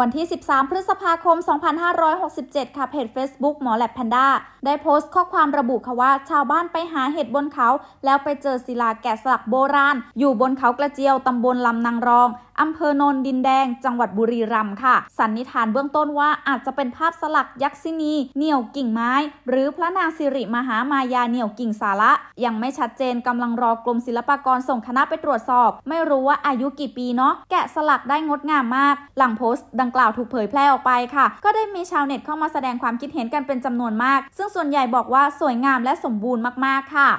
วันที่ 13 พฤษภาคม 2567 ค่ะ เพจ Facebook หมอแลบแพนด้า ได้โพสต์ข้อความระบุค่ะว่า ชาวบ้านไปหาเห็ดบนเขา แล้วไปเจอศิลาแกะสลักโบราณ อยู่บนเขากระเจียว ตำบลลำนางรองอำเภอนนดินแดง จังหวัดบุรีรัมย์ค่ะ สันนิษฐานเบื้องต้นว่าอาจจะเป็นภาพสลักยักษินีเหนี่ยวกิ่งไม้หรือพระนางสิริมหามายาเหนี่ยวกิ่งสาระ ยังไม่ชัดเจนกำลังรอกรมศิลปากรส่งคณะไปตรวจสอบ ไม่รู้ว่าอายุกี่ปีเนาะแกะสลักได้งดงามมาก หลังโพสต์ดังกล่าวถูกเผยแพร่ออกไปค่ะ ก็ได้มีชาวเน็ตเข้ามาแสดงความคิดเห็นกันเป็นจำนวนมาก ซึ่งส่วนใหญ่บอกว่าสวยงามและสมบูรณ์มาก ๆค่ะ